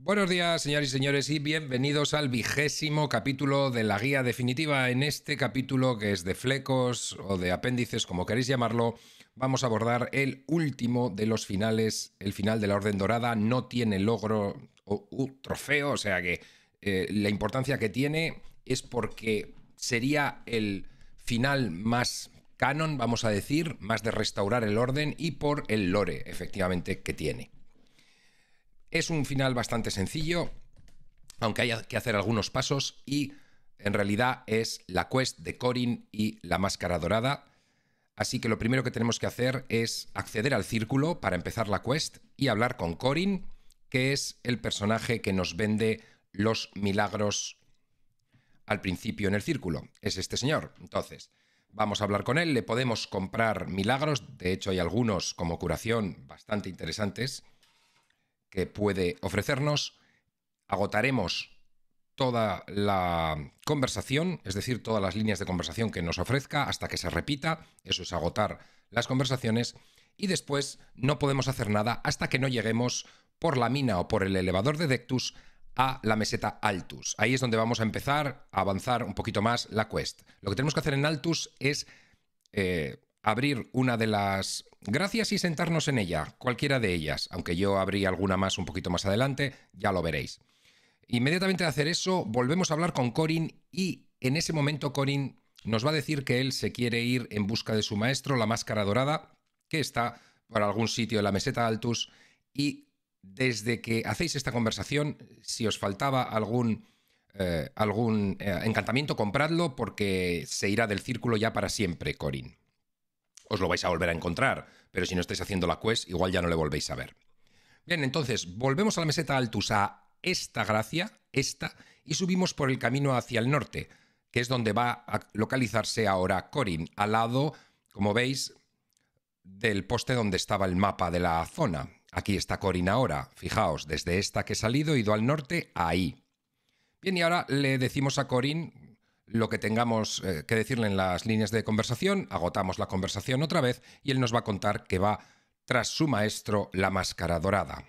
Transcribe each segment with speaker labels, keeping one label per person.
Speaker 1: Buenos días, señores y señores, y bienvenidos al vigésimo capítulo de la guía definitiva. En este capítulo, que es de flecos o de apéndices, como queréis llamarlo, vamos a abordar el último de los finales. El final de la Orden Dorada no tiene logro o trofeo, o sea que eh, la importancia que tiene es porque sería el final más canon, vamos a decir, más de restaurar el orden y por el lore, efectivamente, que tiene. Es un final bastante sencillo, aunque haya que hacer algunos pasos y en realidad es la quest de Corin y la máscara dorada. Así que lo primero que tenemos que hacer es acceder al círculo para empezar la quest y hablar con Corin, que es el personaje que nos vende los milagros al principio en el círculo. Es este señor. Entonces, vamos a hablar con él, le podemos comprar milagros, de hecho hay algunos como curación bastante interesantes que puede ofrecernos. Agotaremos toda la conversación, es decir, todas las líneas de conversación que nos ofrezca hasta que se repita. Eso es agotar las conversaciones. Y después no podemos hacer nada hasta que no lleguemos por la mina o por el elevador de Dectus a la meseta Altus. Ahí es donde vamos a empezar a avanzar un poquito más la quest. Lo que tenemos que hacer en Altus es eh, abrir una de las gracias y sentarnos en ella, cualquiera de ellas, aunque yo abrí alguna más un poquito más adelante, ya lo veréis. Inmediatamente de hacer eso, volvemos a hablar con Corin y en ese momento Corin nos va a decir que él se quiere ir en busca de su maestro, la máscara dorada, que está por algún sitio en la meseta Altus y desde que hacéis esta conversación, si os faltaba algún, eh, algún eh, encantamiento, compradlo porque se irá del círculo ya para siempre, Corin os lo vais a volver a encontrar, pero si no estáis haciendo la quest, igual ya no le volvéis a ver. Bien, entonces, volvemos a la meseta Altus, a esta gracia, esta, y subimos por el camino hacia el norte, que es donde va a localizarse ahora Corin, al lado, como veis, del poste donde estaba el mapa de la zona. Aquí está Corin ahora, fijaos, desde esta que he salido, he ido al norte, ahí. Bien, y ahora le decimos a Corin, lo que tengamos eh, que decirle en las líneas de conversación, agotamos la conversación otra vez y él nos va a contar que va tras su maestro la máscara dorada.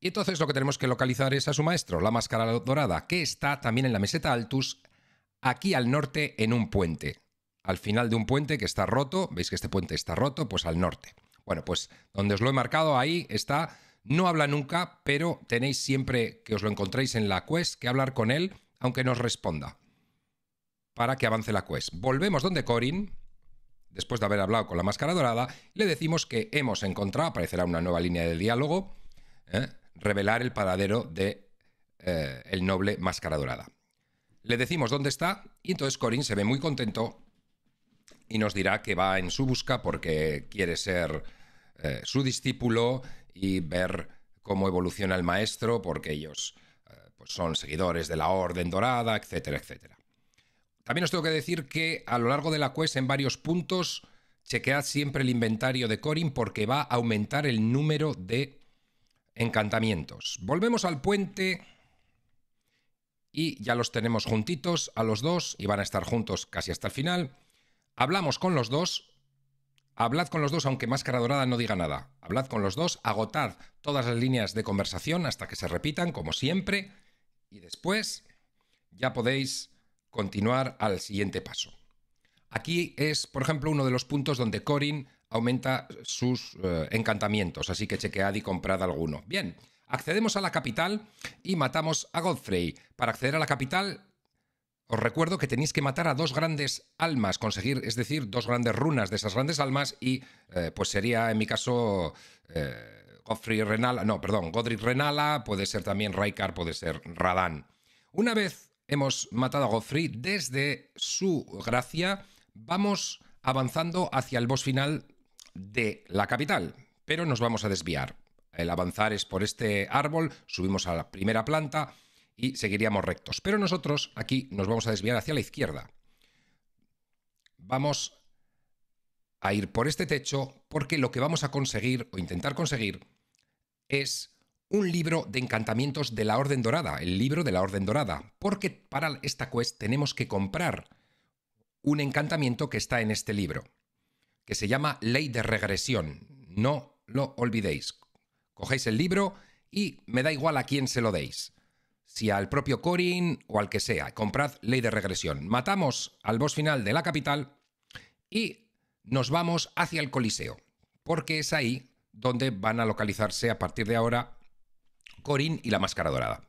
Speaker 1: Y entonces lo que tenemos que localizar es a su maestro, la máscara dorada, que está también en la meseta Altus, aquí al norte en un puente. Al final de un puente que está roto, veis que este puente está roto, pues al norte. Bueno, pues donde os lo he marcado ahí está, no habla nunca, pero tenéis siempre que os lo encontréis en la quest que hablar con él, aunque no responda para que avance la quest. Volvemos donde Corin, después de haber hablado con la máscara dorada, le decimos que hemos encontrado, aparecerá una nueva línea de diálogo, ¿eh? revelar el paradero de eh, el noble máscara dorada. Le decimos dónde está y entonces Corin se ve muy contento y nos dirá que va en su busca porque quiere ser eh, su discípulo y ver cómo evoluciona el maestro porque ellos pues son seguidores de la Orden Dorada, etcétera, etcétera. También os tengo que decir que a lo largo de la quest en varios puntos chequead siempre el inventario de Corin porque va a aumentar el número de encantamientos. Volvemos al puente y ya los tenemos juntitos a los dos y van a estar juntos casi hasta el final. Hablamos con los dos, Hablad con los dos, aunque Máscara Dorada no diga nada. Hablad con los dos, agotad todas las líneas de conversación hasta que se repitan, como siempre, y después ya podéis continuar al siguiente paso. Aquí es, por ejemplo, uno de los puntos donde Corin aumenta sus eh, encantamientos, así que chequead y comprad alguno. Bien, accedemos a la capital y matamos a Godfrey. Para acceder a la capital, os recuerdo que tenéis que matar a dos grandes almas, conseguir, es decir, dos grandes runas de esas grandes almas y eh, pues sería, en mi caso, eh, Godfrey Renala, no, perdón, Godric Renala, puede ser también Raikar, puede ser Radan. Una vez hemos matado a Godfrey, desde su gracia vamos avanzando hacia el boss final de la capital, pero nos vamos a desviar. El avanzar es por este árbol, subimos a la primera planta y seguiríamos rectos. Pero nosotros aquí nos vamos a desviar hacia la izquierda. Vamos a ir por este techo porque lo que vamos a conseguir o intentar conseguir es un libro de encantamientos de la Orden Dorada, el libro de la Orden Dorada, porque para esta quest tenemos que comprar un encantamiento que está en este libro, que se llama Ley de Regresión. No lo olvidéis. Cogéis el libro y me da igual a quién se lo deis. Si al propio Corin o al que sea, comprad Ley de Regresión. Matamos al boss final de la capital y nos vamos hacia el Coliseo, porque es ahí donde van a localizarse a partir de ahora Corin y la Máscara Dorada.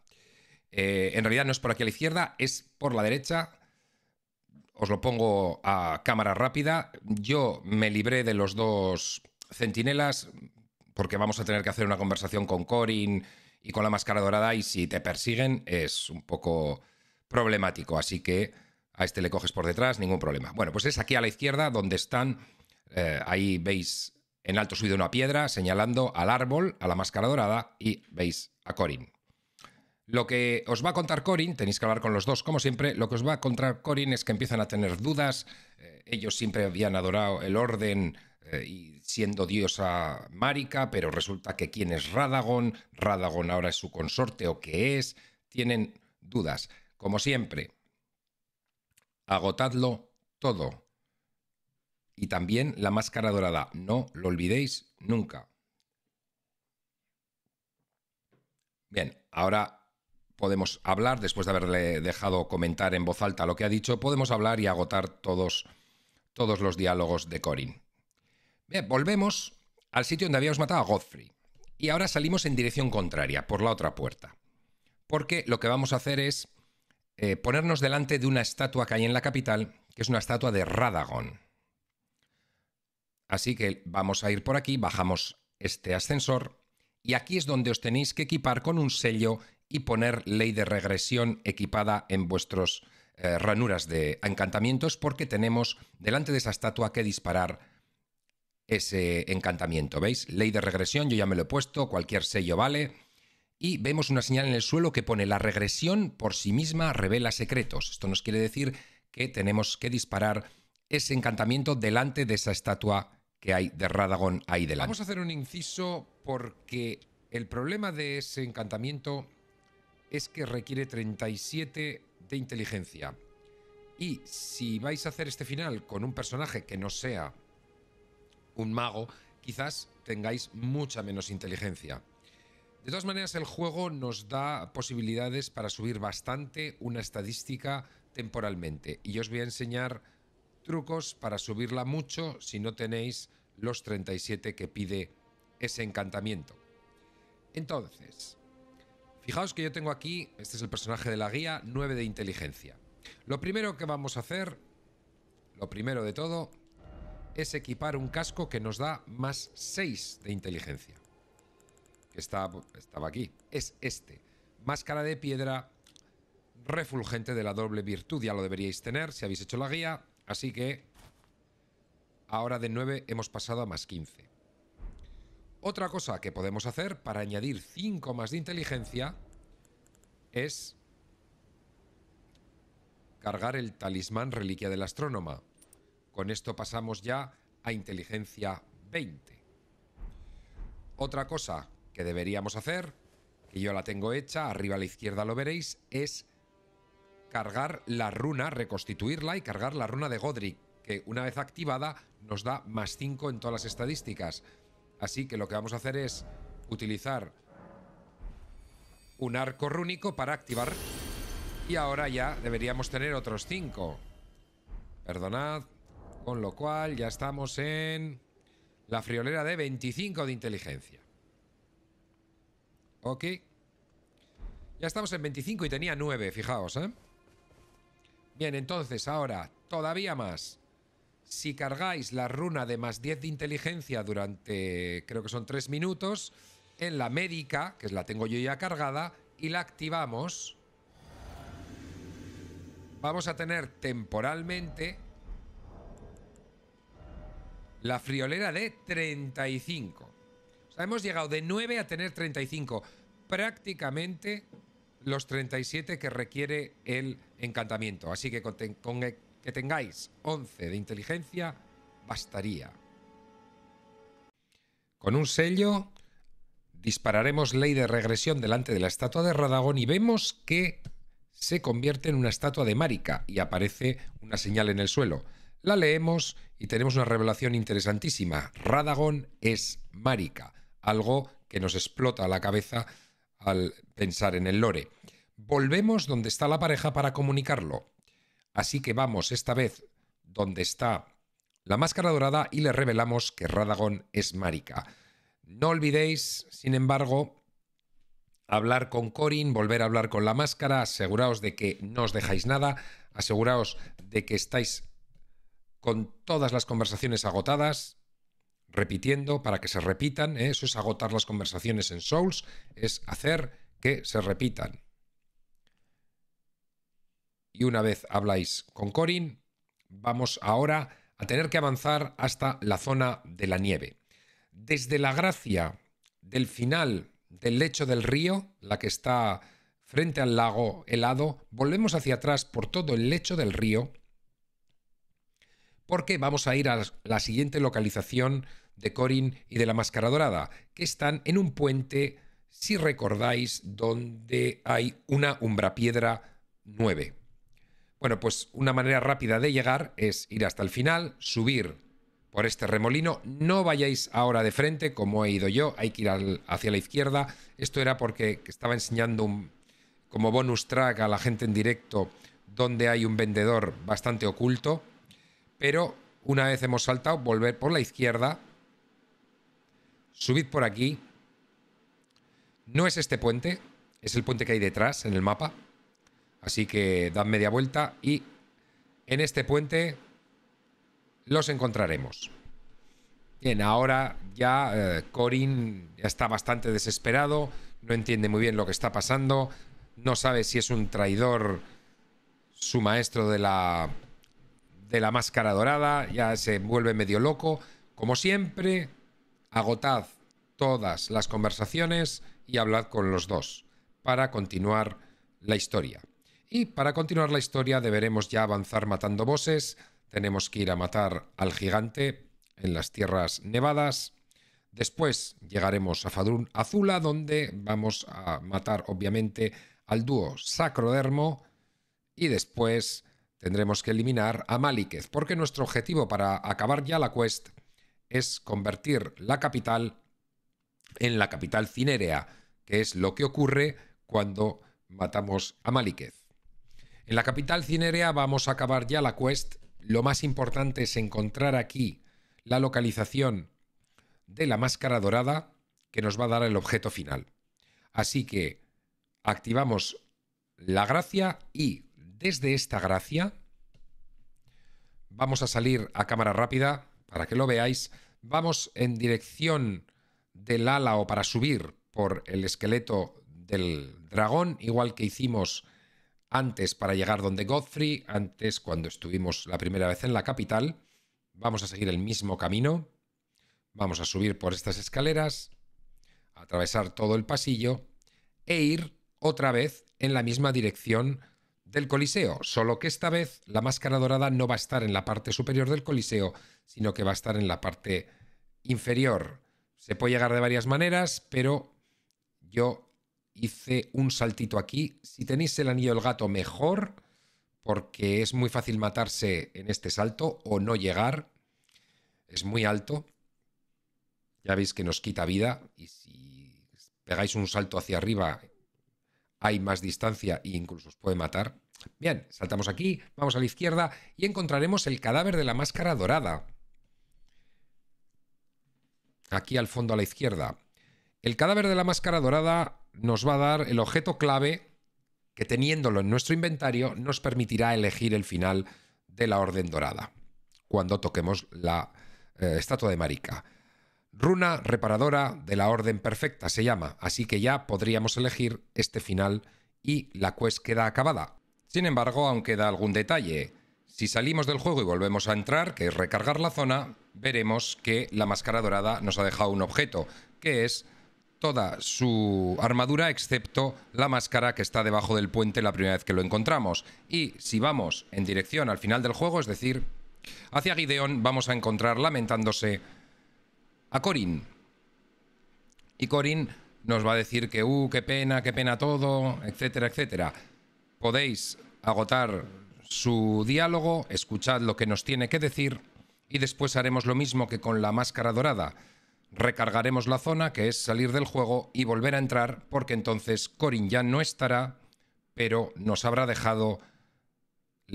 Speaker 1: Eh, en realidad no es por aquí a la izquierda, es por la derecha. Os lo pongo a cámara rápida. Yo me libré de los dos centinelas porque vamos a tener que hacer una conversación con Corin y con la máscara dorada y si te persiguen es un poco problemático, así que a este le coges por detrás, ningún problema. Bueno, pues es aquí a la izquierda donde están, eh, ahí veis en alto subido una piedra señalando al árbol, a la máscara dorada y veis a Corin. Lo que os va a contar Corin, tenéis que hablar con los dos como siempre, lo que os va a contar Corin es que empiezan a tener dudas, eh, ellos siempre habían adorado el orden eh, y siendo diosa Márica, pero resulta que quién es Radagon, Radagon ahora es su consorte o qué es, tienen dudas. Como siempre, agotadlo todo y también la máscara dorada. No lo olvidéis nunca. Bien, ahora podemos hablar, después de haberle dejado comentar en voz alta lo que ha dicho, podemos hablar y agotar todos, todos los diálogos de Corin. Bien, volvemos al sitio donde habíamos matado a Godfrey. Y ahora salimos en dirección contraria, por la otra puerta. Porque lo que vamos a hacer es eh, ponernos delante de una estatua que hay en la capital, que es una estatua de Radagon. Así que vamos a ir por aquí, bajamos este ascensor y aquí es donde os tenéis que equipar con un sello y poner ley de regresión equipada en vuestros eh, ranuras de encantamientos porque tenemos delante de esa estatua que disparar ese encantamiento. ¿Veis? Ley de regresión, yo ya me lo he puesto, cualquier sello vale. Y vemos una señal en el suelo que pone la regresión por sí misma revela secretos. Esto nos quiere decir que tenemos que disparar ese encantamiento delante de esa estatua que hay de Radagon ahí delante. Vamos a hacer un inciso porque el problema de ese encantamiento es que requiere 37 de inteligencia. Y si vais a hacer este final con un personaje que no sea un mago, quizás tengáis mucha menos inteligencia. De todas maneras, el juego nos da posibilidades para subir bastante una estadística temporalmente. Y yo os voy a enseñar trucos para subirla mucho si no tenéis los 37 que pide ese encantamiento. Entonces, fijaos que yo tengo aquí, este es el personaje de la guía, 9 de inteligencia. Lo primero que vamos a hacer, lo primero de todo, es equipar un casco que nos da más 6 de inteligencia. estaba aquí. Es este. Máscara de piedra refulgente de la doble virtud. Ya lo deberíais tener si habéis hecho la guía. Así que ahora de 9 hemos pasado a más 15. Otra cosa que podemos hacer para añadir 5 más de inteligencia es cargar el talismán reliquia del astrónoma. Con esto pasamos ya a inteligencia 20. Otra cosa que deberíamos hacer, que yo la tengo hecha, arriba a la izquierda lo veréis, es cargar la runa, reconstituirla y cargar la runa de Godric, que una vez activada nos da más 5 en todas las estadísticas. Así que lo que vamos a hacer es utilizar un arco rúnico para activar. Y ahora ya deberíamos tener otros 5. Perdonad. Con lo cual ya estamos en la friolera de 25 de inteligencia. Ok. Ya estamos en 25 y tenía 9, fijaos, ¿eh? Bien, entonces ahora, todavía más. Si cargáis la runa de más 10 de inteligencia durante, creo que son 3 minutos, en la médica, que es la tengo yo ya cargada, y la activamos, vamos a tener temporalmente la friolera de 35. O sea, hemos llegado de 9 a tener 35. Prácticamente los 37 que requiere el encantamiento. Así que con, que tengáis 11 de inteligencia bastaría. Con un sello dispararemos ley de regresión delante de la estatua de Radagón y vemos que se convierte en una estatua de Marika y aparece una señal en el suelo. La leemos y tenemos una revelación interesantísima. Radagón es Marika, algo que nos explota la cabeza al pensar en el lore. Volvemos donde está la pareja para comunicarlo. Así que vamos esta vez donde está la máscara dorada y le revelamos que Radagon es Marika. No olvidéis, sin embargo, hablar con Corin, volver a hablar con la máscara, aseguraos de que no os dejáis nada, aseguraos de que estáis con todas las conversaciones agotadas, repitiendo para que se repitan. ¿eh? Eso es agotar las conversaciones en Souls, es hacer que se repitan. Y una vez habláis con Corin, vamos ahora a tener que avanzar hasta la zona de la nieve. Desde la gracia del final del lecho del río, la que está frente al lago helado, volvemos hacia atrás por todo el lecho del río, porque vamos a ir a la siguiente localización de Corin y de la Máscara Dorada, que están en un puente, si recordáis, donde hay una umbrapiedra 9. Bueno, pues una manera rápida de llegar es ir hasta el final, subir por este remolino. No vayáis ahora de frente, como he ido yo, hay que ir hacia la izquierda. Esto era porque estaba enseñando un, como bonus track a la gente en directo donde hay un vendedor bastante oculto. Pero una vez hemos saltado, volver por la izquierda subid por aquí. No es este puente, es el puente que hay detrás en el mapa. Así que dad media vuelta y en este puente los encontraremos. Bien, ahora ya eh, Corin ya está bastante desesperado, no entiende muy bien lo que está pasando, no sabe si es un traidor su maestro de la de la máscara dorada, ya se vuelve medio loco, como siempre, Agotad todas las conversaciones y hablad con los dos para continuar la historia. Y para continuar la historia deberemos ya avanzar matando bosses. Tenemos que ir a matar al gigante en las tierras nevadas. Después llegaremos a Fadrun Azula, donde vamos a matar obviamente al dúo Sacrodermo. Y después tendremos que eliminar a Maliketh, porque nuestro objetivo para acabar ya la quest es convertir la capital en la capital cinérea, que es lo que ocurre cuando matamos a Maliquez. En la capital cinerea vamos a acabar ya la quest. Lo más importante es encontrar aquí la localización de la máscara dorada que nos va a dar el objeto final. Así que activamos la gracia y desde esta gracia vamos a salir a cámara rápida para que lo veáis Vamos en dirección del ala o para subir por el esqueleto del dragón, igual que hicimos antes para llegar donde Godfrey, antes cuando estuvimos la primera vez en la capital. Vamos a seguir el mismo camino. Vamos a subir por estas escaleras, atravesar todo el pasillo e ir otra vez en la misma dirección del Coliseo, solo que esta vez la máscara dorada no va a estar en la parte superior del Coliseo, sino que va a estar en la parte inferior. Se puede llegar de varias maneras, pero yo hice un saltito aquí. Si tenéis el anillo del gato, mejor, porque es muy fácil matarse en este salto o no llegar. Es muy alto. Ya veis que nos quita vida y si pegáis un salto hacia arriba hay más distancia e incluso os puede matar. Bien, saltamos aquí, vamos a la izquierda y encontraremos el cadáver de la máscara dorada. Aquí al fondo a la izquierda. El cadáver de la máscara dorada nos va a dar el objeto clave que teniéndolo en nuestro inventario nos permitirá elegir el final de la Orden Dorada cuando toquemos la eh, estatua de marica. Runa reparadora de la Orden Perfecta se llama, así que ya podríamos elegir este final y la quest queda acabada. Sin embargo, aunque da algún detalle. Si salimos del juego y volvemos a entrar, que es recargar la zona, veremos que la máscara dorada nos ha dejado un objeto, que es toda su armadura excepto la máscara que está debajo del puente la primera vez que lo encontramos. Y si vamos en dirección al final del juego, es decir, hacia Gideon, vamos a encontrar lamentándose a Corin. Y Corin nos va a decir que, uh, qué pena, qué pena todo, etcétera, etcétera podéis agotar su diálogo, escuchad lo que nos tiene que decir y después haremos lo mismo que con la máscara dorada. Recargaremos la zona, que es salir del juego, y volver a entrar, porque entonces Corin ya no estará, pero nos habrá dejado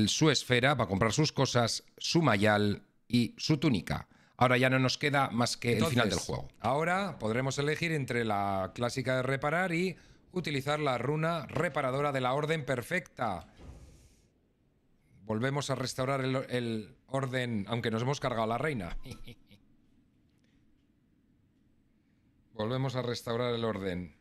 Speaker 1: su esfera para comprar sus cosas, su mayal y su túnica. Ahora ya no nos queda más que el final del juego. Ahora podremos elegir entre la clásica de reparar y utilizar la runa reparadora de la Orden Perfecta. Volvemos a restaurar el, orden, aunque nos hemos cargado a la reina. Volvemos a restaurar el orden.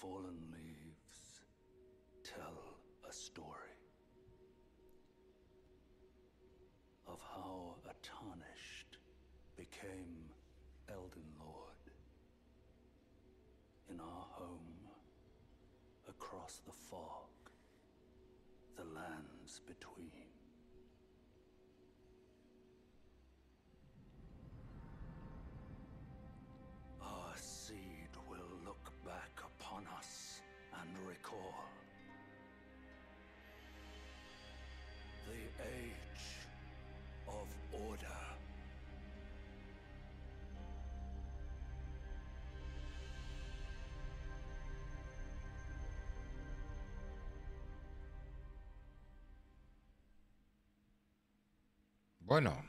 Speaker 1: fallen leaves tell a story of how a tarnished became Elden Lord in our home across the fog, the lands between. Bueno,